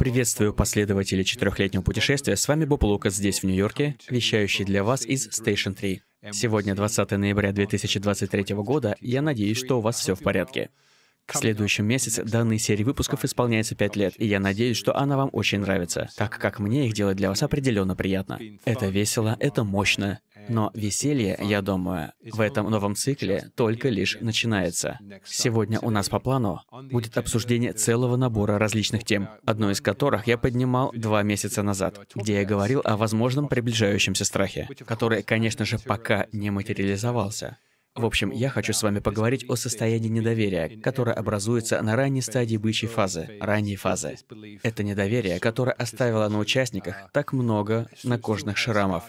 Приветствую последователей четырехлетнего путешествия. С вами Боб Лукас здесь, в Нью-Йорке, вещающий для вас из Station 3. Сегодня 20 ноября 2023 года. Я надеюсь, что у вас все в порядке. В следующем месяце данной серии выпусков исполняется 5 лет, и я надеюсь, что она вам очень нравится, так как мне их делать для вас определенно приятно. Это весело, это мощно, но веселье, я думаю, в этом новом цикле только лишь начинается. Сегодня у нас по плану будет обсуждение целого набора различных тем, одну из которых я поднимал два месяца назад, где я говорил о возможном приближающемся страхе, который, конечно же, пока не материализовался. В общем, я хочу с вами поговорить о состоянии недоверия, которое образуется на ранней стадии бычьей фазы, ранней фазы. Это недоверие, которое оставило на участниках так много накожных шрамов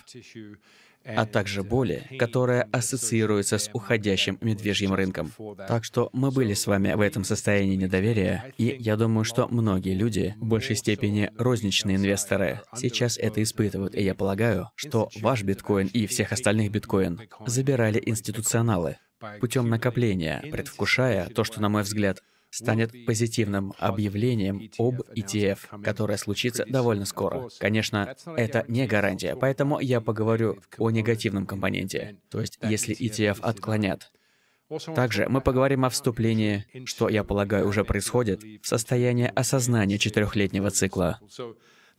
а также боли, которая ассоциируется с уходящим медвежьим рынком. Так что мы были с вами в этом состоянии недоверия, и я думаю, что многие люди, в большей степени розничные инвесторы, сейчас это испытывают, и я полагаю, что ваш биткоин и всех остальных биткоин забирали институционалы путем накопления, предвкушая то, что, на мой взгляд, станет позитивным объявлением об ETF, которое случится довольно скоро. Конечно, это не гарантия, поэтому я поговорю о негативном компоненте, то есть если ETF отклонят. Также мы поговорим о вступлении, что, я полагаю, уже происходит, в состояние осознания четырехлетнего цикла.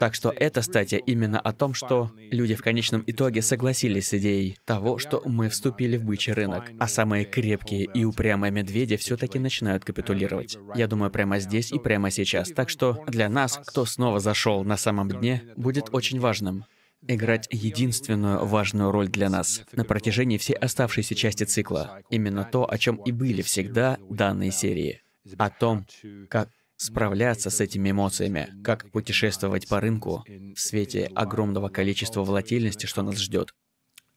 Так что эта статья именно о том, что люди в конечном итоге согласились с идеей того, что мы вступили в бычий рынок, а самые крепкие и упрямые медведи все-таки начинают капитулировать. Я думаю, прямо здесь и прямо сейчас. Так что для нас, кто снова зашел на самом дне, будет очень важным играть единственную важную роль для нас на протяжении всей оставшейся части цикла. Именно то, о чем и были всегда данные серии. О том, как справляться с этими эмоциями, как путешествовать по рынку в свете огромного количества волатильности, что нас ждет.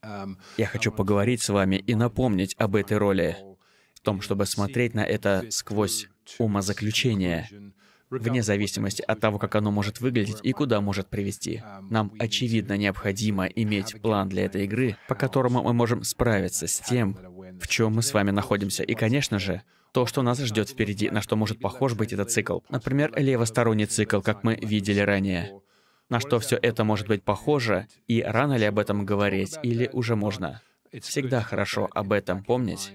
Я хочу поговорить с вами и напомнить об этой роли, в том, чтобы смотреть на это сквозь умозаключение, вне зависимости от того, как оно может выглядеть и куда может привести. Нам, очевидно, необходимо иметь план для этой игры, по которому мы можем справиться с тем, в чем мы с вами находимся. И, конечно же, то, что нас ждет впереди, на что может похож быть этот цикл. Например, левосторонний цикл, как мы видели ранее. На что все это может быть похоже, и рано ли об этом говорить, или уже можно. Всегда хорошо об этом помнить,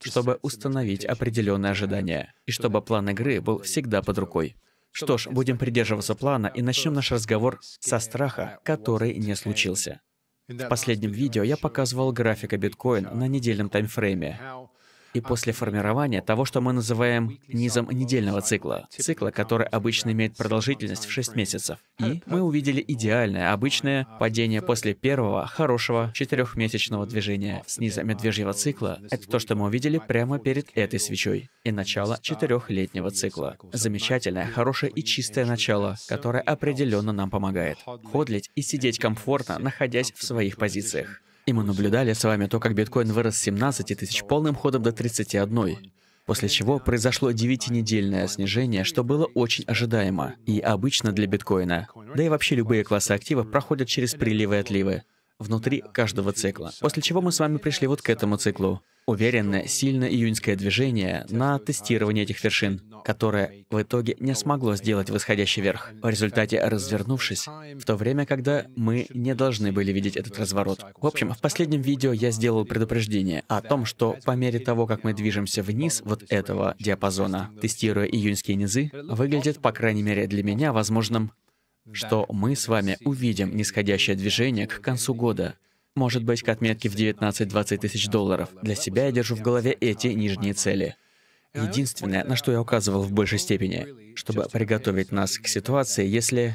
чтобы установить определенные ожидания, и чтобы план игры был всегда под рукой. Что ж, будем придерживаться плана и начнем наш разговор со страха, который не случился. В последнем видео я показывал графика биткоин на недельном таймфрейме, и после формирования того, что мы называем низом недельного цикла, цикла, который обычно имеет продолжительность в 6 месяцев. И мы увидели идеальное, обычное падение после первого хорошего четырехмесячного движения с низа медвежьего цикла. Это то, что мы увидели прямо перед этой свечой и начало четырехлетнего цикла. Замечательное, хорошее и чистое начало, которое определенно нам помогает. Ходлить и сидеть комфортно, находясь в своих позициях. И мы наблюдали с вами то, как биткоин вырос с 17 тысяч полным ходом до 31. После чего произошло 9-недельное снижение, что было очень ожидаемо и обычно для биткоина. Да и вообще любые классы активов проходят через приливы и отливы внутри каждого цикла. После чего мы с вами пришли вот к этому циклу. Уверенное, сильное июньское движение на тестирование этих вершин, которое в итоге не смогло сделать восходящий верх, в результате развернувшись, в то время, когда мы не должны были видеть этот разворот. В общем, в последнем видео я сделал предупреждение о том, что по мере того, как мы движемся вниз вот этого диапазона, тестируя июньские низы, выглядит, по крайней мере для меня, возможным что мы с вами увидим нисходящее движение к концу года. Может быть, к отметке в 19-20 тысяч долларов. Для себя я держу в голове эти нижние цели. Единственное, на что я указывал в большей степени, чтобы приготовить нас к ситуации, если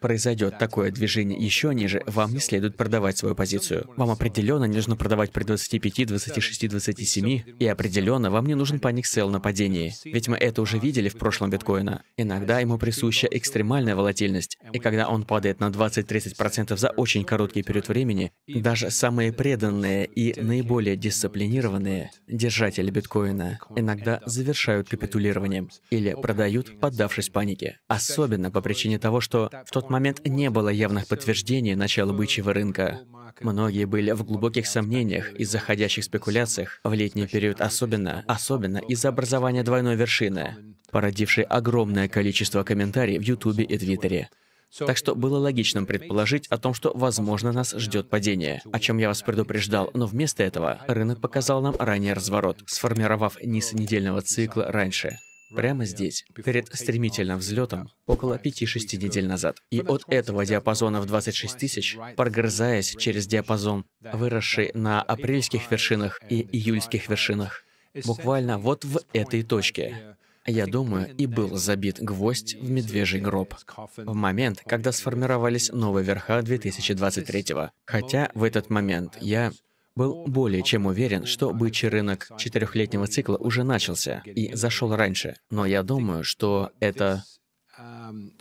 произойдет такое движение еще ниже, вам не следует продавать свою позицию. Вам определенно не нужно продавать при 25, 26, 27, и определенно вам не нужен паник сел на падении. Ведь мы это уже видели в прошлом биткоина. Иногда ему присуща экстремальная волатильность, и когда он падает на 20-30% за очень короткий период времени, даже самые преданные и наиболее дисциплинированные держатели биткоина иногда завершают капитулированием или продают, поддавшись панике. Особенно по причине того, что в тот момент не было явных подтверждений начала бычьего рынка. Многие были в глубоких сомнениях из заходящих спекуляциях, в летний период особенно, особенно из-за образования двойной вершины, породившей огромное количество комментариев в Ютубе и Твиттере. Так что было логичным предположить о том, что, возможно, нас ждет падение, о чем я вас предупреждал, но вместо этого рынок показал нам ранее разворот, сформировав низ недельного цикла раньше прямо здесь, перед стремительным взлетом, около 5-6 недель назад. И от этого диапазона в 26 тысяч, прогрызаясь через диапазон, выросший на апрельских вершинах и июльских вершинах, буквально вот в этой точке, я думаю, и был забит гвоздь в медвежий гроб. В момент, когда сформировались новые верха 2023 -го. Хотя в этот момент я был более чем уверен, что бычий рынок четырехлетнего цикла уже начался и зашел раньше. Но я думаю, что это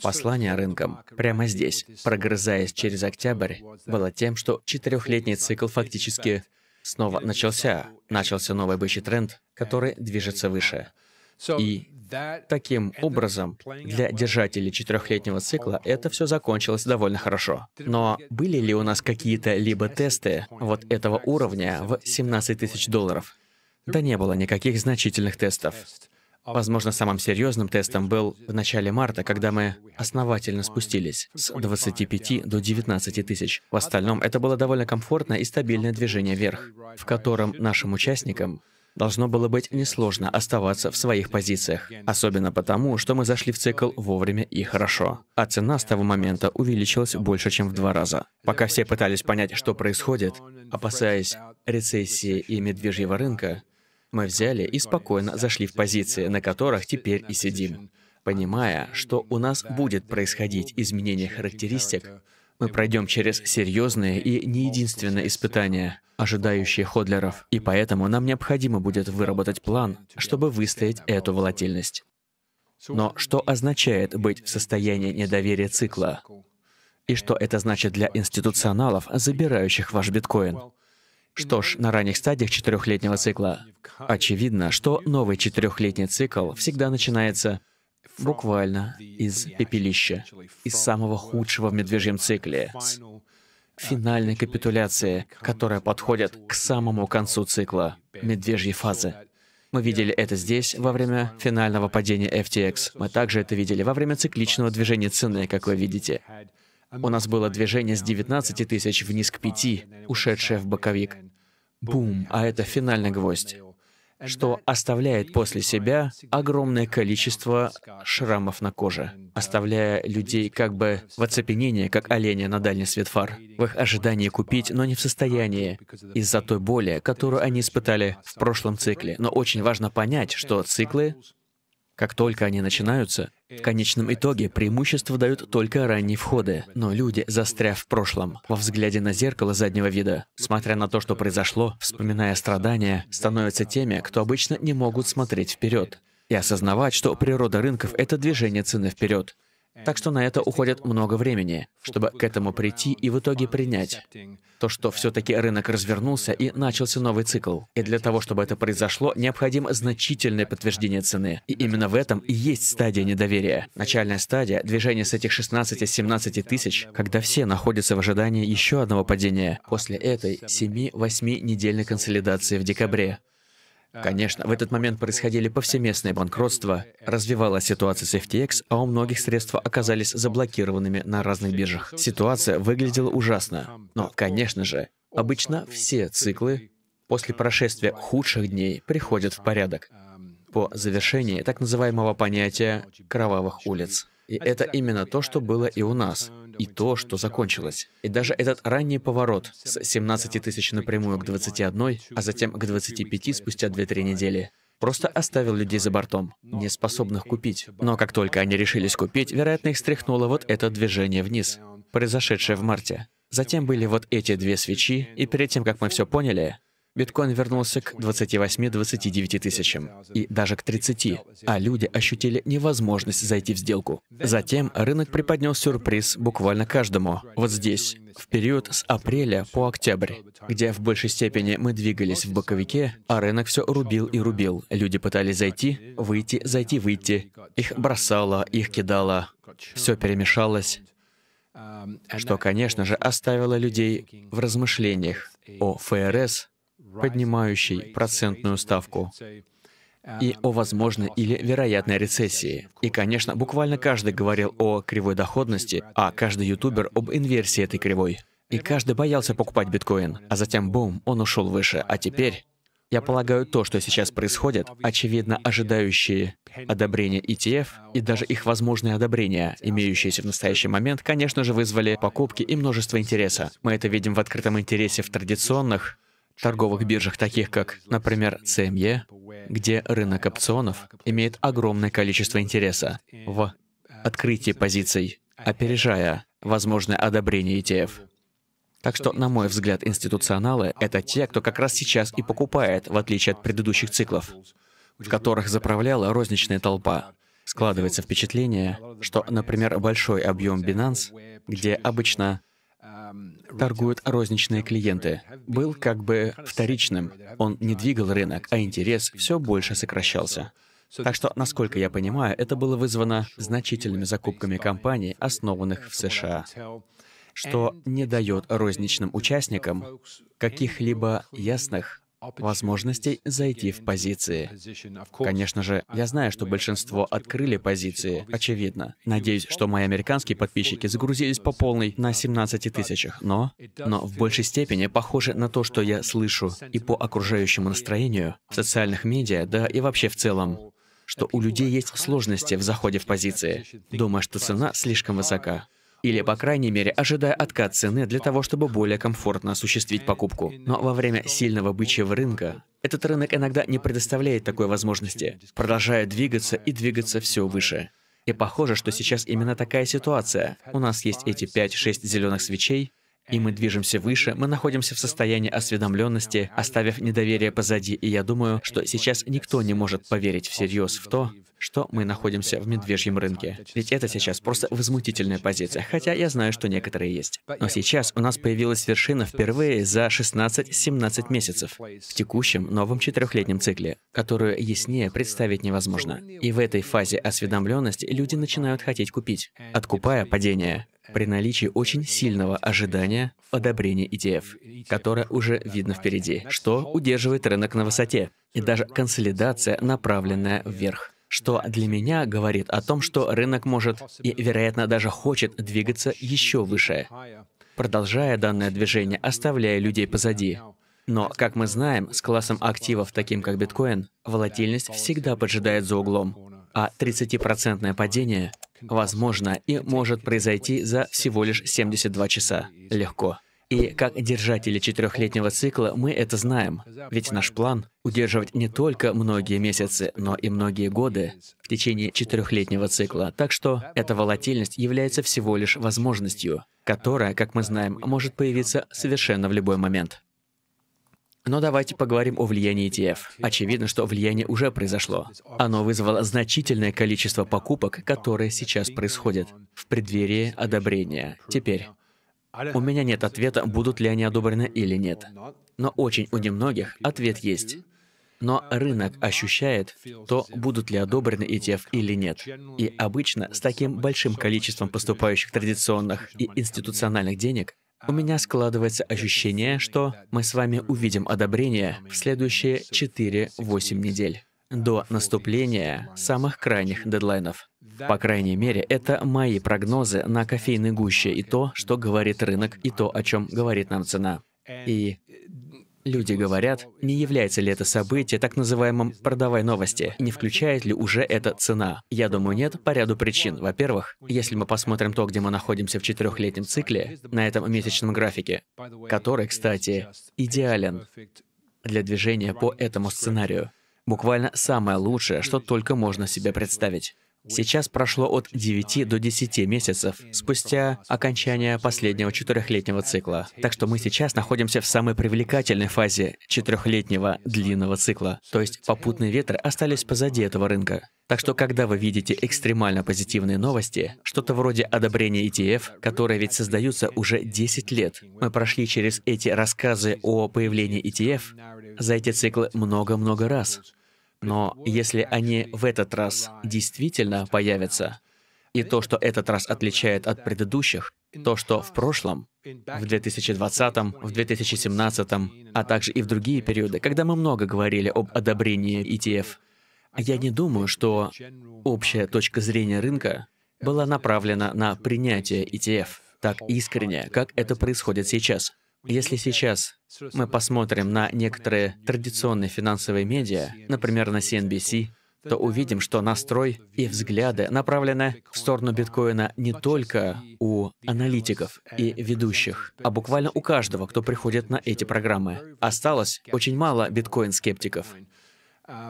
послание рынкам прямо здесь, прогрызаясь через октябрь, было тем, что четырехлетний цикл фактически снова начался. Начался новый бычий тренд, который движется выше. И Таким образом, для держателей четырехлетнего цикла это все закончилось довольно хорошо. Но были ли у нас какие-то либо тесты вот этого уровня в 17 тысяч долларов? Да не было никаких значительных тестов. Возможно, самым серьезным тестом был в начале марта, когда мы основательно спустились с 25 до 19 тысяч. В остальном это было довольно комфортное и стабильное движение вверх, в котором нашим участникам должно было быть несложно оставаться в своих позициях, особенно потому, что мы зашли в цикл вовремя и хорошо, а цена с того момента увеличилась больше, чем в два раза. Пока все пытались понять, что происходит, опасаясь рецессии и медвежьего рынка, мы взяли и спокойно зашли в позиции, на которых теперь и сидим, понимая, что у нас будет происходить изменение характеристик, мы пройдем через серьезные и не единственное испытание, ожидающие ходлеров, и поэтому нам необходимо будет выработать план, чтобы выстоять эту волатильность. Но что означает быть в состоянии недоверия цикла? И что это значит для институционалов, забирающих ваш биткоин? Что ж, на ранних стадиях четырехлетнего цикла очевидно, что новый четырехлетний цикл всегда начинается буквально из пепелища, из самого худшего в медвежьем цикле, с финальной капитуляции, которая подходит к самому концу цикла, медвежьей фазы. Мы видели это здесь во время финального падения FTX. Мы также это видели во время цикличного движения цены, как вы видите. У нас было движение с 19 тысяч вниз к 5, ушедшее в боковик. Бум, а это финальный гвоздь что оставляет после себя огромное количество шрамов на коже, оставляя людей как бы в оцепенении, как оленя на дальний свет фар, в их ожидании купить, но не в состоянии, из-за той боли, которую они испытали в прошлом цикле. Но очень важно понять, что циклы как только они начинаются, в конечном итоге преимущество дают только ранние входы, но люди, застряв в прошлом, во взгляде на зеркало заднего вида, смотря на то, что произошло, вспоминая страдания, становятся теми, кто обычно не могут смотреть вперед и осознавать, что природа рынков — это движение цены вперед. Так что на это уходит много времени, чтобы к этому прийти и в итоге принять то, что все-таки рынок развернулся и начался новый цикл. И для того, чтобы это произошло, необходимо значительное подтверждение цены. И именно в этом и есть стадия недоверия. Начальная стадия — движение с этих 16-17 тысяч, когда все находятся в ожидании еще одного падения после этой 7-8 недельной консолидации в декабре. Конечно, в этот момент происходили повсеместные банкротства, развивалась ситуация с FTX, а у многих средства оказались заблокированными на разных биржах. Ситуация выглядела ужасно. Но, конечно же, обычно все циклы после прошествия худших дней приходят в порядок по завершении так называемого понятия «кровавых улиц». И это именно то, что было и у нас и то, что закончилось. И даже этот ранний поворот с 17 тысяч напрямую к 21, а затем к 25 спустя 2-3 недели, просто оставил людей за бортом, не способных купить. Но как только они решились купить, вероятно, их стряхнуло вот это движение вниз, произошедшее в марте. Затем были вот эти две свечи, и перед тем, как мы все поняли, биткоин вернулся к 28-29 тысячам и даже к 30, а люди ощутили невозможность зайти в сделку. Затем рынок преподнес сюрприз буквально каждому. Вот здесь, в период с апреля по октябрь, где в большей степени мы двигались в боковике, а рынок все рубил и рубил. Люди пытались зайти, выйти, зайти, выйти. Их бросало, их кидало. Все перемешалось что, конечно же, оставило людей в размышлениях о ФРС поднимающей процентную ставку и о возможной или вероятной рецессии. И, конечно, буквально каждый говорил о кривой доходности, а каждый ютубер об инверсии этой кривой. И каждый боялся покупать биткоин, а затем, бум, он ушел выше. А теперь я полагаю, то, что сейчас происходит, очевидно, ожидающие одобрения ETF и даже их возможные одобрения, имеющиеся в настоящий момент, конечно же, вызвали покупки и множество интереса. Мы это видим в открытом интересе в традиционных торговых биржах, таких как, например, CME, где рынок опционов имеет огромное количество интереса в открытии позиций, опережая возможное одобрение ETF. Так что, на мой взгляд, институционалы — это те, кто как раз сейчас и покупает, в отличие от предыдущих циклов, в которых заправляла розничная толпа. Складывается впечатление, что, например, большой объем Binance, где обычно торгуют розничные клиенты, был как бы вторичным. Он не двигал рынок, а интерес все больше сокращался. Так что, насколько я понимаю, это было вызвано значительными закупками компаний, основанных в США что не дает розничным участникам каких-либо ясных возможностей зайти в позиции. Конечно же, я знаю, что большинство открыли позиции, очевидно. Надеюсь, что мои американские подписчики загрузились по полной на 17 тысячах, но... Но в большей степени похоже на то, что я слышу и по окружающему настроению, в социальных медиа, да и вообще в целом, что у людей есть сложности в заходе в позиции, думая, что цена слишком высока. Или, по крайней мере, ожидая откат цены для того, чтобы более комфортно осуществить покупку. Но во время сильного бычьего рынка этот рынок иногда не предоставляет такой возможности, продолжая двигаться и двигаться все выше. И похоже, что сейчас именно такая ситуация. У нас есть эти 5-6 зеленых свечей, и мы движемся выше, мы находимся в состоянии осведомленности, оставив недоверие позади, и я думаю, что сейчас никто не может поверить всерьез в то, что мы находимся в медвежьем рынке. Ведь это сейчас просто возмутительная позиция, хотя я знаю, что некоторые есть. Но сейчас у нас появилась вершина впервые за 16-17 месяцев в текущем новом четырехлетнем цикле, которую яснее представить невозможно. И в этой фазе осведомленности люди начинают хотеть купить, откупая падение при наличии очень сильного ожидания одобрения ETF, которое уже видно впереди, что удерживает рынок на высоте, и даже консолидация, направленная вверх что для меня говорит о том, что рынок может и, вероятно, даже хочет двигаться еще выше, продолжая данное движение, оставляя людей позади. Но, как мы знаем, с классом активов, таким как биткоин, волатильность всегда поджидает за углом а 30-процентное падение возможно и может произойти за всего лишь 72 часа. Легко. И как держатели четырехлетнего цикла мы это знаем, ведь наш план — удерживать не только многие месяцы, но и многие годы в течение четырехлетнего цикла. Так что эта волатильность является всего лишь возможностью, которая, как мы знаем, может появиться совершенно в любой момент. Но давайте поговорим о влиянии ETF. Очевидно, что влияние уже произошло. Оно вызвало значительное количество покупок, которые сейчас происходят в преддверии одобрения. Теперь, у меня нет ответа, будут ли они одобрены или нет. Но очень у немногих ответ есть. Но рынок ощущает то, будут ли одобрены ETF или нет. И обычно с таким большим количеством поступающих традиционных и институциональных денег у меня складывается ощущение, что мы с вами увидим одобрение в следующие 4-8 недель до наступления самых крайних дедлайнов. По крайней мере, это мои прогнозы на кофейной гуще и то, что говорит рынок, и то, о чем говорит нам цена. И Люди говорят, не является ли это событие так называемым «продавай новости», не включает ли уже эта цена. Я думаю, нет, по ряду причин. Во-первых, если мы посмотрим то, где мы находимся в четырехлетнем цикле, на этом месячном графике, который, кстати, идеален для движения по этому сценарию. Буквально самое лучшее, что только можно себе представить. Сейчас прошло от 9 до 10 месяцев спустя окончания последнего четырехлетнего цикла. Так что мы сейчас находимся в самой привлекательной фазе четырехлетнего длинного цикла. То есть попутные ветры остались позади этого рынка. Так что когда вы видите экстремально позитивные новости, что-то вроде одобрения ETF, которые ведь создаются уже 10 лет, мы прошли через эти рассказы о появлении ETF за эти циклы много-много раз. Но если они в этот раз действительно появятся, и то, что этот раз отличает от предыдущих, то, что в прошлом, в 2020, в 2017, а также и в другие периоды, когда мы много говорили об одобрении ETF, я не думаю, что общая точка зрения рынка была направлена на принятие ETF так искренне, как это происходит сейчас. Если сейчас мы посмотрим на некоторые традиционные финансовые медиа, например, на CNBC, то увидим, что настрой и взгляды направлены в сторону биткоина не только у аналитиков и ведущих, а буквально у каждого, кто приходит на эти программы. Осталось очень мало биткоин-скептиков.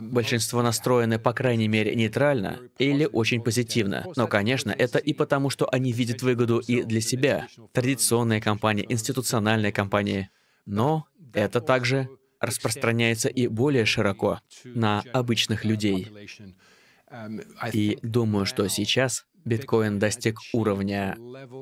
Большинство настроены, по крайней мере, нейтрально или очень позитивно. Но, конечно, это и потому, что они видят выгоду и для себя. Традиционные компании, институциональные компании. Но это также распространяется и более широко на обычных людей. И думаю, что сейчас биткоин достиг уровня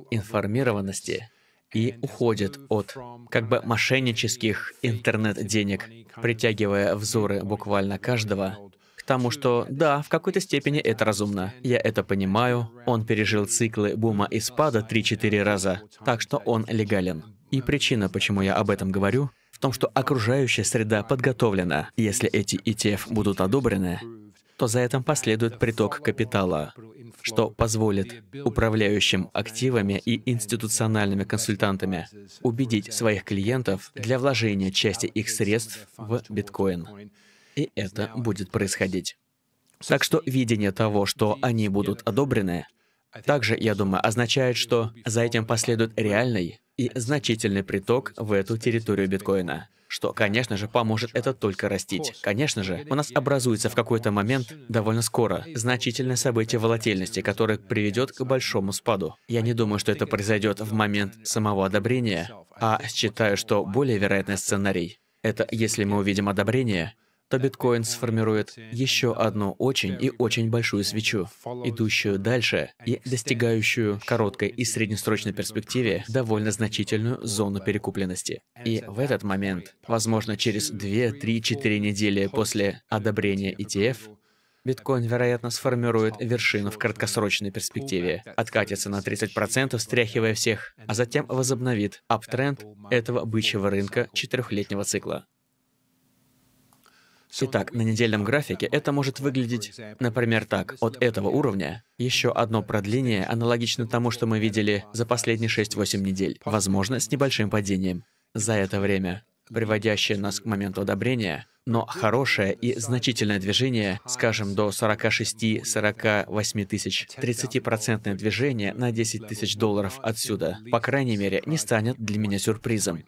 информированности, и уходит от как бы мошеннических интернет-денег, притягивая взоры буквально каждого к тому, что да, в какой-то степени это разумно. Я это понимаю. Он пережил циклы бума и спада 3-4 раза, так что он легален. И причина, почему я об этом говорю, в том, что окружающая среда подготовлена. Если эти ETF будут одобрены, то за этим последует приток капитала, что позволит управляющим активами и институциональными консультантами убедить своих клиентов для вложения части их средств в биткоин. И это будет происходить. Так что видение того, что они будут одобрены, также, я думаю, означает, что за этим последует реальный и значительный приток в эту территорию биткоина что, конечно же, поможет это только растить. Конечно же, у нас образуется в какой-то момент, довольно скоро, значительное событие волатильности, которое приведет к большому спаду. Я не думаю, что это произойдет в момент самого одобрения, а считаю, что более вероятный сценарий — это если мы увидим одобрение, то биткоин сформирует еще одну очень и очень большую свечу, идущую дальше и достигающую короткой и среднесрочной перспективе довольно значительную зону перекупленности. И в этот момент, возможно, через 2-3-4 недели после одобрения ETF, Биткоин, вероятно, сформирует вершину в краткосрочной перспективе, откатится на 30%, стряхивая всех, а затем возобновит аптренд этого бычьего рынка четырехлетнего цикла. Итак, на недельном графике это может выглядеть, например, так. От этого уровня еще одно продление аналогично тому, что мы видели за последние 6-8 недель. Возможно, с небольшим падением за это время, приводящее нас к моменту одобрения, но хорошее и значительное движение, скажем, до 46-48 тысяч, 30% процентное движение на 10 тысяч долларов отсюда, по крайней мере, не станет для меня сюрпризом.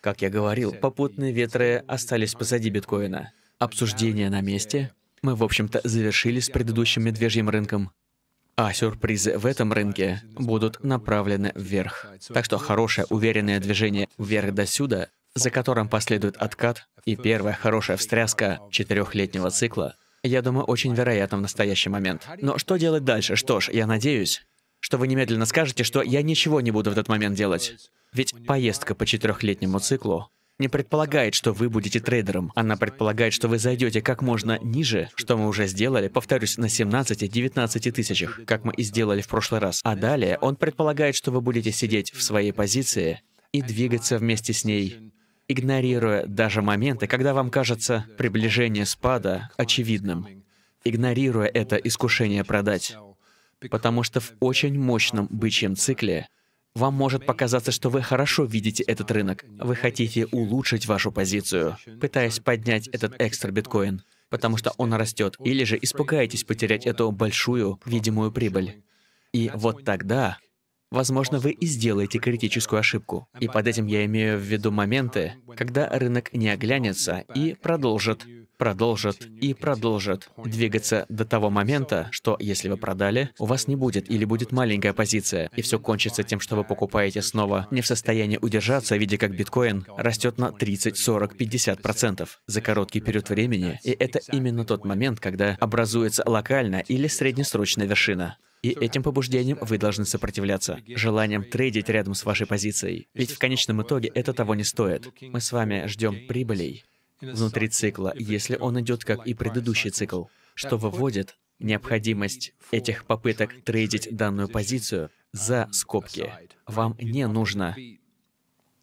Как я говорил, попутные ветры остались позади биткоина. Обсуждение на месте, мы, в общем-то, завершили с предыдущим медвежьим рынком, а сюрпризы в этом рынке будут направлены вверх. Так что хорошее, уверенное движение вверх до сюда, за которым последует откат и первая хорошая встряска четырехлетнего цикла, я думаю, очень вероятно в настоящий момент. Но что делать дальше? Что ж, я надеюсь, что вы немедленно скажете, что я ничего не буду в этот момент делать. Ведь поездка по четырехлетнему циклу не предполагает, что вы будете трейдером. Она предполагает, что вы зайдете как можно ниже, что мы уже сделали, повторюсь, на 17-19 тысячах, как мы и сделали в прошлый раз. А далее он предполагает, что вы будете сидеть в своей позиции и двигаться вместе с ней, игнорируя даже моменты, когда вам кажется приближение спада очевидным, игнорируя это искушение продать. Потому что в очень мощном бычьем цикле вам может показаться, что вы хорошо видите этот рынок. Вы хотите улучшить вашу позицию, пытаясь поднять этот экстра биткоин, потому что он растет, или же испугаетесь потерять эту большую видимую прибыль. И вот тогда возможно, вы и сделаете критическую ошибку. И под этим я имею в виду моменты, когда рынок не оглянется и продолжит продолжит и продолжит двигаться до того момента, что если вы продали, у вас не будет или будет маленькая позиция, и все кончится тем, что вы покупаете снова, не в состоянии удержаться, видя как биткоин растет на 30, 40, 50 процентов за короткий период времени, и это именно тот момент, когда образуется локальная или среднесрочная вершина. И этим побуждением вы должны сопротивляться, желанием трейдить рядом с вашей позицией. Ведь в конечном итоге это того не стоит. Мы с вами ждем прибылей внутри цикла, если он идет как и предыдущий цикл, что выводит необходимость этих попыток трейдить данную позицию за скобки. Вам не нужно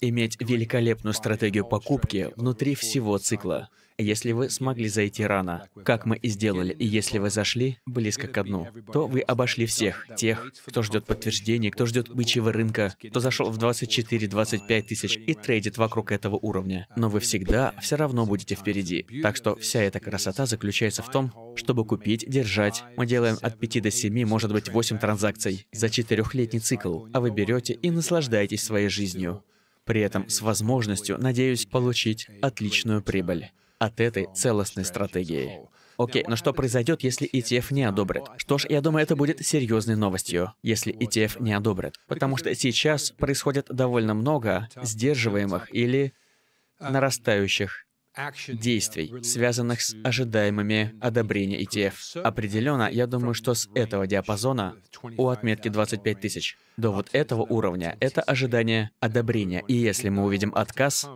иметь великолепную стратегию покупки внутри всего цикла. Если вы смогли зайти рано, как мы и сделали, и если вы зашли близко к дну, то вы обошли всех, тех, кто ждет подтверждений, кто ждет бычьего рынка, кто зашел в 24-25 тысяч и трейдит вокруг этого уровня. Но вы всегда все равно будете впереди. Так что вся эта красота заключается в том, чтобы купить, держать. Мы делаем от 5 до 7, может быть, 8 транзакций за четырехлетний цикл, а вы берете и наслаждаетесь своей жизнью. При этом с возможностью, надеюсь, получить отличную прибыль от этой целостной стратегии. Окей, но что произойдет, если ETF не одобрит? Что ж, я думаю, это будет серьезной новостью, если ETF не одобрит. Потому что сейчас происходит довольно много сдерживаемых или нарастающих действий, связанных с ожидаемыми одобрения ETF. Определенно, я думаю, что с этого диапазона у отметки 25 тысяч до вот этого уровня это ожидание одобрения. И если мы увидим отказ,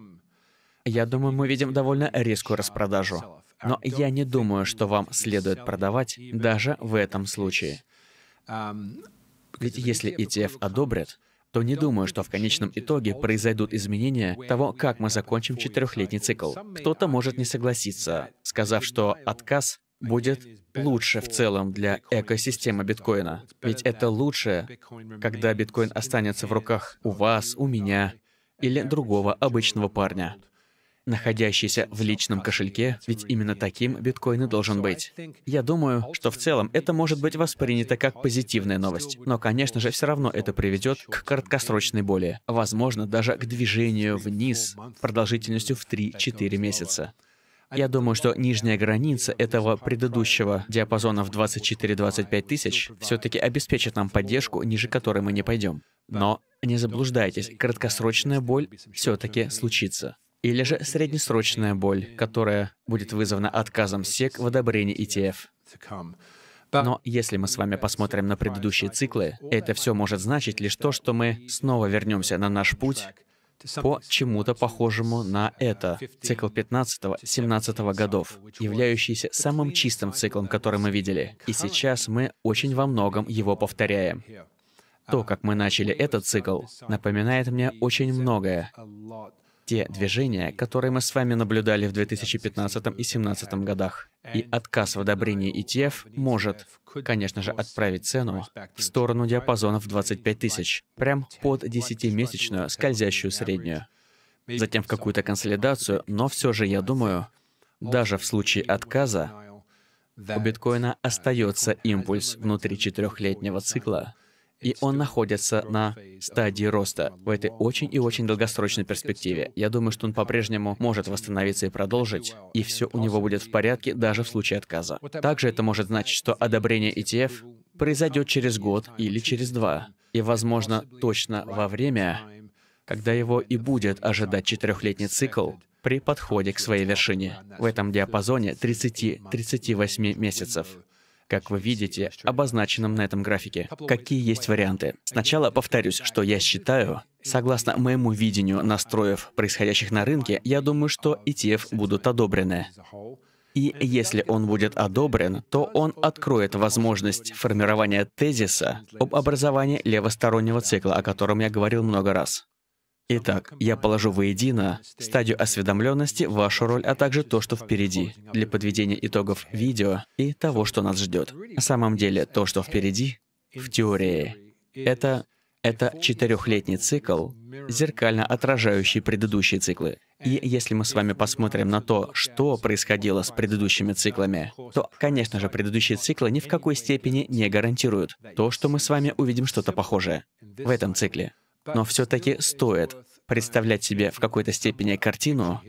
я думаю, мы видим довольно резкую распродажу. Но я не думаю, что вам следует продавать даже в этом случае. Ведь если ETF одобрят, то не думаю, что в конечном итоге произойдут изменения того, как мы закончим четырехлетний цикл. Кто-то может не согласиться, сказав, что отказ будет лучше в целом для экосистемы биткоина. Ведь это лучше, когда биткоин останется в руках у вас, у меня или другого обычного парня находящийся в личном кошельке, ведь именно таким биткоин и должен быть. Я думаю, что в целом это может быть воспринято как позитивная новость, но, конечно же, все равно это приведет к краткосрочной боли, возможно, даже к движению вниз продолжительностью в 3-4 месяца. Я думаю, что нижняя граница этого предыдущего диапазона в 24-25 тысяч все-таки обеспечит нам поддержку, ниже которой мы не пойдем. Но не заблуждайтесь, краткосрочная боль все-таки случится или же среднесрочная боль, которая будет вызвана отказом СЕК в одобрении ETF. Но если мы с вами посмотрим на предыдущие циклы, это все может значить лишь то, что мы снова вернемся на наш путь по чему-то похожему на это, цикл 15-17 годов, являющийся самым чистым циклом, который мы видели. И сейчас мы очень во многом его повторяем. То, как мы начали этот цикл, напоминает мне очень многое те движения, которые мы с вами наблюдали в 2015 и 2017 годах. И отказ в одобрении ETF может, конечно же, отправить цену в сторону диапазонов 25 тысяч, прям под 10-месячную скользящую среднюю. Затем в какую-то консолидацию, но все же, я думаю, даже в случае отказа, у биткоина остается импульс внутри четырехлетнего цикла, и он находится на стадии роста в этой очень и очень долгосрочной перспективе. Я думаю, что он по-прежнему может восстановиться и продолжить, и все у него будет в порядке даже в случае отказа. Также это может значить, что одобрение ETF произойдет через год или через два, и, возможно, точно во время, когда его и будет ожидать четырехлетний цикл, при подходе к своей вершине в этом диапазоне 30-38 месяцев как вы видите, обозначенном на этом графике. Какие есть варианты? Сначала повторюсь, что я считаю, Согласно моему видению настроев, происходящих на рынке, я думаю, что ETF будут одобрены. И если он будет одобрен, то он откроет возможность формирования тезиса об образовании левостороннего цикла, о котором я говорил много раз. Итак, я положу воедино стадию осведомленности, вашу роль, а также то, что впереди, для подведения итогов видео и того, что нас ждет. На самом деле, то, что впереди, в теории, это, это четырехлетний цикл, зеркально отражающий предыдущие циклы. И если мы с вами посмотрим на то, что происходило с предыдущими циклами, то, конечно же, предыдущие циклы ни в какой степени не гарантируют то, что мы с вами увидим что-то похожее в этом цикле. Но все-таки стоит представлять себе в какой-то степени картину,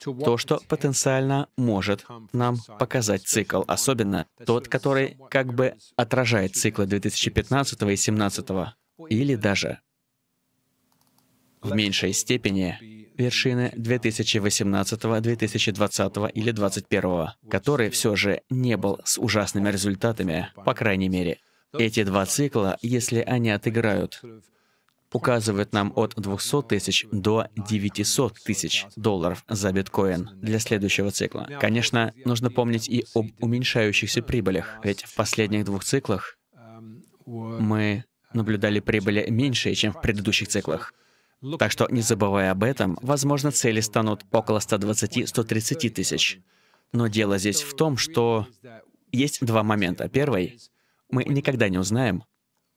то, что потенциально может нам показать цикл, особенно тот, который как бы отражает циклы 2015 и 2017, или даже в меньшей степени вершины 2018, 2020 или 2021, который все же не был с ужасными результатами, по крайней мере. Эти два цикла, если они отыграют указывает нам от 200 тысяч до 900 тысяч долларов за биткоин для следующего цикла. Конечно, нужно помнить и об уменьшающихся прибылях, ведь в последних двух циклах мы наблюдали прибыли меньше, чем в предыдущих циклах. Так что, не забывая об этом, возможно, цели станут около 120-130 тысяч. Но дело здесь в том, что есть два момента. Первый — мы никогда не узнаем,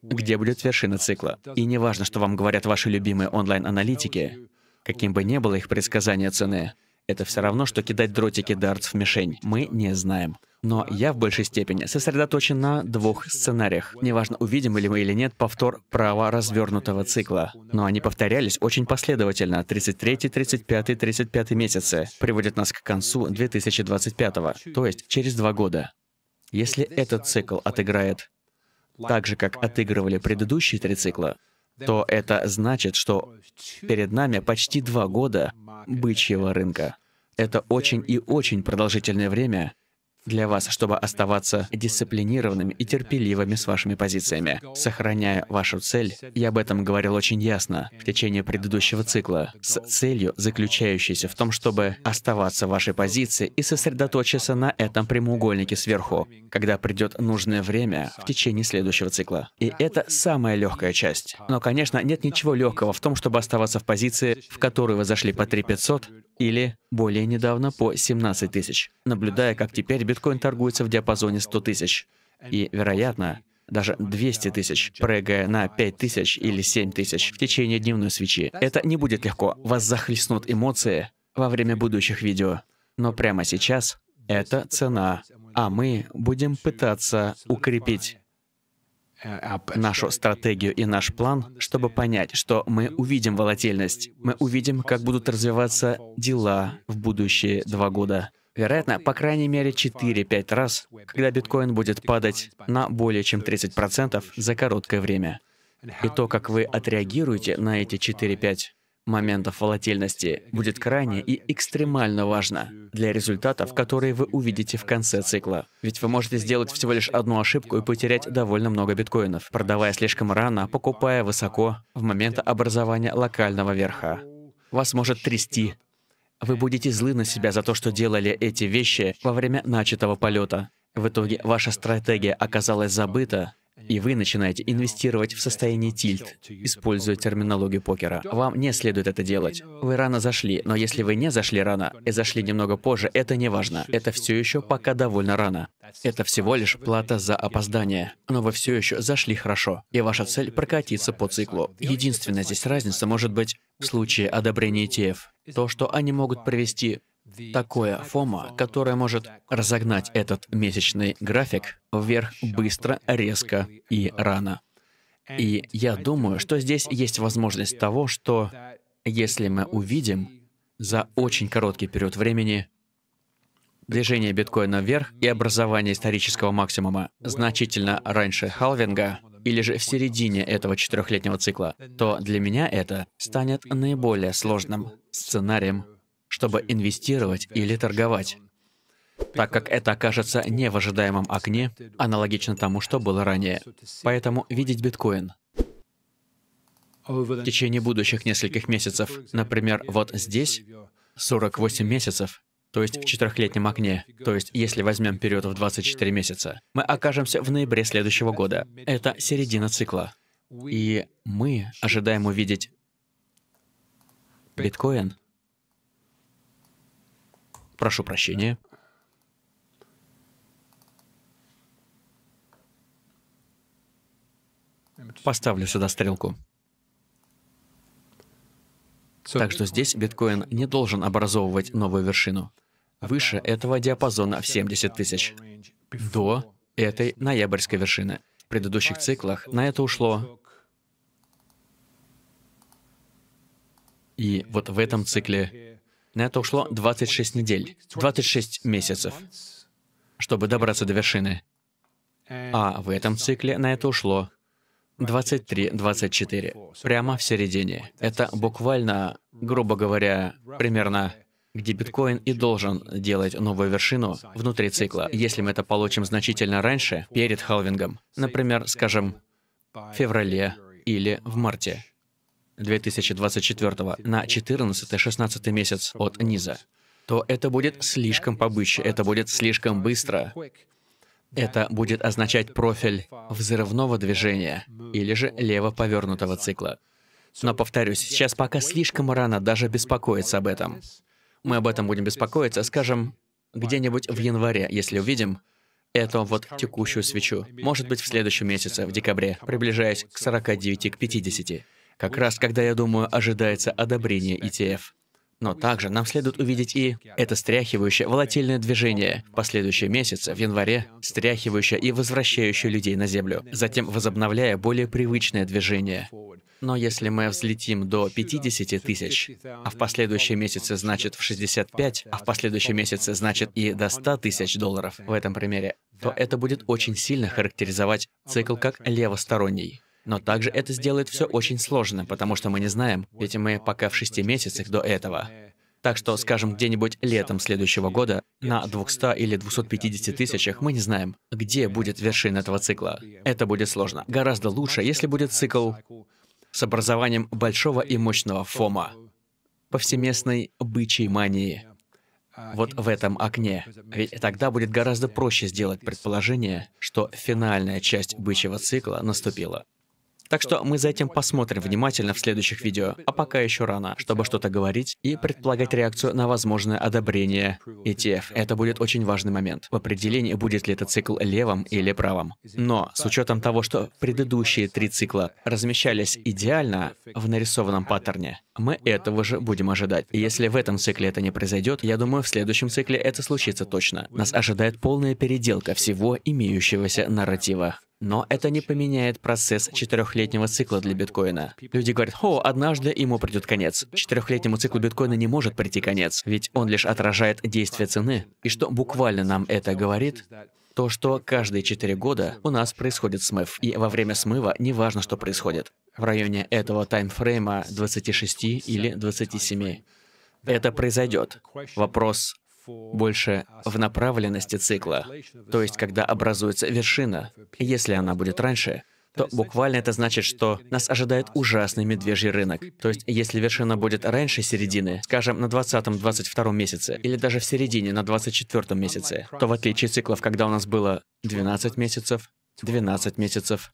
где будет вершина цикла. И не важно, что вам говорят ваши любимые онлайн-аналитики, каким бы ни было их предсказание цены, это все равно, что кидать дротики дартс в мишень. Мы не знаем. Но я в большей степени сосредоточен на двух сценариях. Неважно, увидим ли мы или нет повтор права развернутого цикла. Но они повторялись очень последовательно. 33, 35, 35 месяцы приводят нас к концу 2025, то есть через два года. Если этот цикл отыграет так же, как отыгрывали предыдущие три цикла, то это значит, что перед нами почти два года бычьего рынка. Это очень и очень продолжительное время, для вас, чтобы оставаться дисциплинированными и терпеливыми с вашими позициями, сохраняя вашу цель. Я об этом говорил очень ясно в течение предыдущего цикла, с целью, заключающейся в том, чтобы оставаться в вашей позиции и сосредоточиться на этом прямоугольнике сверху, когда придет нужное время в течение следующего цикла. И это самая легкая часть. Но, конечно, нет ничего легкого в том, чтобы оставаться в позиции, в которую вы зашли по 3500, или более недавно по 17 тысяч, наблюдая, как теперь биткоин торгуется в диапазоне 100 тысяч и, вероятно, даже 200 тысяч, прыгая на 5 тысяч или 7 тысяч в течение дневной свечи. Это не будет легко. Вас захлестнут эмоции во время будущих видео. Но прямо сейчас это цена, а мы будем пытаться укрепить нашу стратегию и наш план, чтобы понять, что мы увидим волатильность, мы увидим, как будут развиваться дела в будущие два года. Вероятно, по крайней мере 4-5 раз, когда биткоин будет падать на более чем 30% за короткое время. И то, как вы отреагируете на эти 4-5, моментов волатильности будет крайне и экстремально важно для результатов, которые вы увидите в конце цикла. Ведь вы можете сделать всего лишь одну ошибку и потерять довольно много биткоинов, продавая слишком рано, покупая высоко в момент образования локального верха. Вас может трясти. Вы будете злы на себя за то, что делали эти вещи во время начатого полета. В итоге ваша стратегия оказалась забыта, и вы начинаете инвестировать в состояние тильт, используя терминологию покера. Вам не следует это делать. Вы рано зашли, но если вы не зашли рано и зашли немного позже, это не важно. Это все еще пока довольно рано. Это всего лишь плата за опоздание. Но вы все еще зашли хорошо, и ваша цель прокатиться по циклу. Единственная здесь разница может быть в случае одобрения ETF, то, что они могут провести такое фома, которое может разогнать этот месячный график вверх быстро, резко и рано. И я думаю, что здесь есть возможность того, что если мы увидим за очень короткий период времени движение биткоина вверх и образование исторического максимума значительно раньше халвинга, или же в середине этого четырехлетнего цикла, то для меня это станет наиболее сложным сценарием чтобы инвестировать или торговать, так как это окажется не в ожидаемом окне, аналогично тому, что было ранее. Поэтому видеть биткоин в течение будущих нескольких месяцев, например, вот здесь, 48 месяцев, то есть в четырехлетнем окне, то есть если возьмем период в 24 месяца, мы окажемся в ноябре следующего года. Это середина цикла. И мы ожидаем увидеть биткоин Прошу прощения. Поставлю сюда стрелку. Так что здесь биткоин не должен образовывать новую вершину. Выше этого диапазона в 70 тысяч. До этой ноябрьской вершины. В предыдущих циклах на это ушло... И вот в этом цикле на это ушло 26 недель, 26 месяцев, чтобы добраться до вершины. А в этом цикле на это ушло 23-24, прямо в середине. Это буквально, грубо говоря, примерно где биткоин и должен делать новую вершину внутри цикла, если мы это получим значительно раньше, перед халвингом. Например, скажем, в феврале или в марте. 2024 на 14-16 месяц от низа, то это будет слишком побыче, это будет слишком быстро. Это будет означать профиль взрывного движения или же левоповернутого цикла. Но повторюсь, сейчас пока слишком рано даже беспокоиться об этом. Мы об этом будем беспокоиться, скажем, где-нибудь в январе, если увидим эту вот текущую свечу. Может быть, в следующем месяце, в декабре, приближаясь к 49, к 50 как раз когда, я думаю, ожидается одобрение ETF. Но также нам следует увидеть и это стряхивающее волатильное движение в последующие месяцы, в январе, стряхивающее и возвращающее людей на землю, затем возобновляя более привычное движение. Но если мы взлетим до 50 тысяч, а в последующие месяцы значит в 65, а в последующие месяцы значит и до 100 тысяч долларов в этом примере, то это будет очень сильно характеризовать цикл как левосторонний. Но также это сделает все очень сложно, потому что мы не знаем, ведь мы пока в шести месяцах до этого. Так что, скажем, где-нибудь летом следующего года на 200 или 250 тысячах мы не знаем, где будет вершина этого цикла. Это будет сложно. Гораздо лучше, если будет цикл с образованием большого и мощного фома, повсеместной бычьей мании, вот в этом окне. Ведь тогда будет гораздо проще сделать предположение, что финальная часть бычьего цикла наступила. Так что мы за этим посмотрим внимательно в следующих видео. А пока еще рано, чтобы что-то говорить и предполагать реакцию на возможное одобрение ETF. Это будет очень важный момент в определении, будет ли этот цикл левым или правым. Но с учетом того, что предыдущие три цикла размещались идеально в нарисованном паттерне, мы этого же будем ожидать. И если в этом цикле это не произойдет, я думаю, в следующем цикле это случится точно. Нас ожидает полная переделка всего имеющегося нарратива. Но это не поменяет процесс четырехлетнего цикла для биткоина. Люди говорят, «О, однажды ему придет конец». Четырехлетнему циклу биткоина не может прийти конец, ведь он лишь отражает действие цены. И что буквально нам это говорит? То, что каждые четыре года у нас происходит смыв, и во время смыва неважно, что происходит. В районе этого таймфрейма 26 или 27. Это произойдет. Вопрос, больше в направленности цикла, то есть когда образуется вершина. Если она будет раньше, то буквально это значит, что нас ожидает ужасный медвежий рынок. То есть, если вершина будет раньше середины, скажем, на 20-22 месяце, или даже в середине, на 24 месяце, то в отличие циклов, когда у нас было 12 месяцев, 12 месяцев,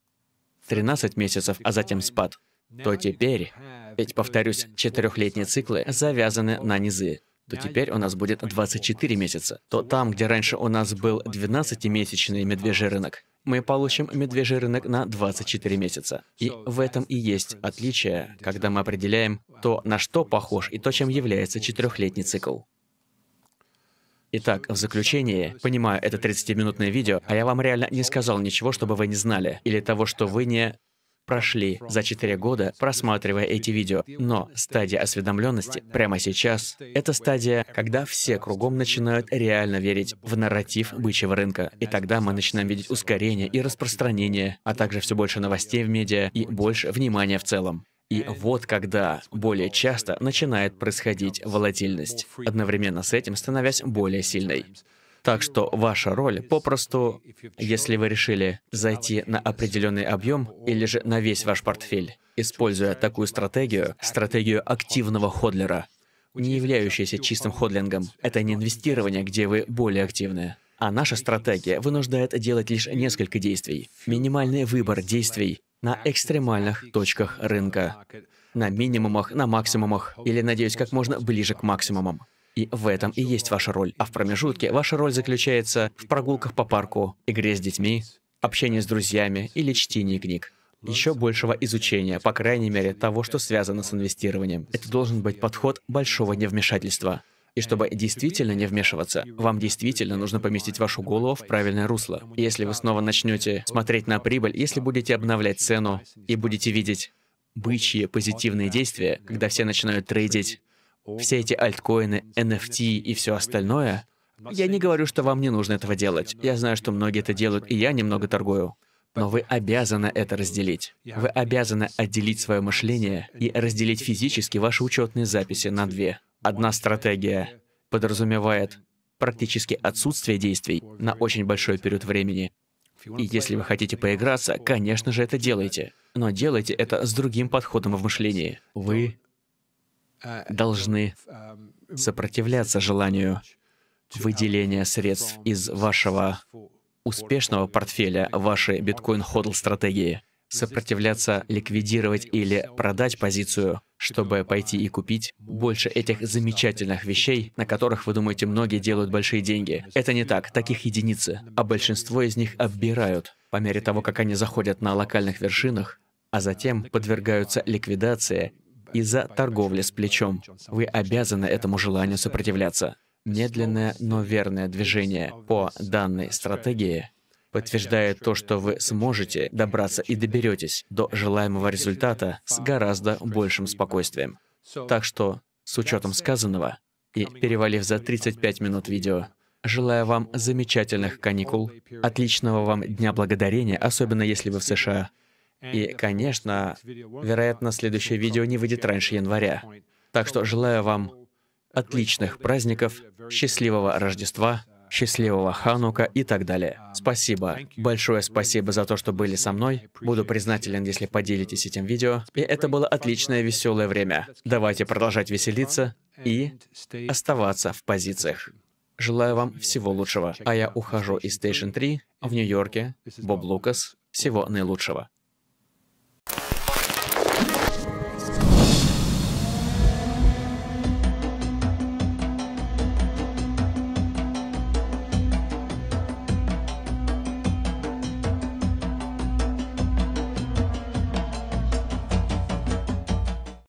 13 месяцев, а затем спад, то теперь, ведь, повторюсь, четырехлетние циклы завязаны на низы то теперь у нас будет 24 месяца. То там, где раньше у нас был 12-месячный медвежий рынок, мы получим медвежий рынок на 24 месяца. И в этом и есть отличие, когда мы определяем то, на что похож и то, чем является четырехлетний цикл. Итак, в заключение, понимаю, это 30-минутное видео, а я вам реально не сказал ничего, чтобы вы не знали, или того, что вы не прошли за 4 года, просматривая эти видео. Но стадия осведомленности прямо сейчас — это стадия, когда все кругом начинают реально верить в нарратив бычьего рынка. И тогда мы начинаем видеть ускорение и распространение, а также все больше новостей в медиа и больше внимания в целом. И вот когда более часто начинает происходить волатильность, одновременно с этим становясь более сильной. Так что ваша роль попросту, если вы решили зайти на определенный объем или же на весь ваш портфель, используя такую стратегию, стратегию активного ходлера, не являющаяся чистым ходлингом, это не инвестирование, где вы более активны. А наша стратегия вынуждает делать лишь несколько действий. Минимальный выбор действий на экстремальных точках рынка. На минимумах, на максимумах или, надеюсь, как можно ближе к максимумам. И в этом и есть ваша роль. А в промежутке ваша роль заключается в прогулках по парку, игре с детьми, общении с друзьями или чтении книг еще большего изучения, по крайней мере, того, что связано с инвестированием. Это должен быть подход большого невмешательства. И чтобы действительно не вмешиваться, вам действительно нужно поместить вашу голову в правильное русло. И если вы снова начнете смотреть на прибыль, если будете обновлять цену и будете видеть бычьи позитивные действия, когда все начинают трейдить все эти альткоины, NFT и все остальное, я не говорю, что вам не нужно этого делать. Я знаю, что многие это делают, и я немного торгую. Но вы обязаны это разделить. Вы обязаны отделить свое мышление и разделить физически ваши учетные записи на две. Одна стратегия подразумевает практически отсутствие действий на очень большой период времени. И если вы хотите поиграться, конечно же, это делайте. Но делайте это с другим подходом в мышлении. Вы должны сопротивляться желанию выделения средств из вашего успешного портфеля вашей биткоин-ходл-стратегии, сопротивляться ликвидировать или продать позицию, чтобы пойти и купить больше этих замечательных вещей, на которых, вы думаете, многие делают большие деньги. Это не так, таких единицы, а большинство из них оббирают. По мере того, как они заходят на локальных вершинах, а затем подвергаются ликвидации из-за торговли с плечом. Вы обязаны этому желанию сопротивляться. Медленное, но верное движение по данной стратегии подтверждает то, что вы сможете добраться и доберетесь до желаемого результата с гораздо большим спокойствием. Так что, с учетом сказанного и перевалив за 35 минут видео, Желаю вам замечательных каникул, отличного вам Дня Благодарения, особенно если вы в США, и, конечно, вероятно, следующее видео не выйдет раньше января. Так что желаю вам отличных праздников, счастливого Рождества, счастливого Ханука и так далее. Спасибо. Большое спасибо за то, что были со мной. Буду признателен, если поделитесь этим видео. И это было отличное веселое время. Давайте продолжать веселиться и оставаться в позициях. Желаю вам всего лучшего. А я ухожу из Station 3 в Нью-Йорке. Боб Лукас. Всего наилучшего.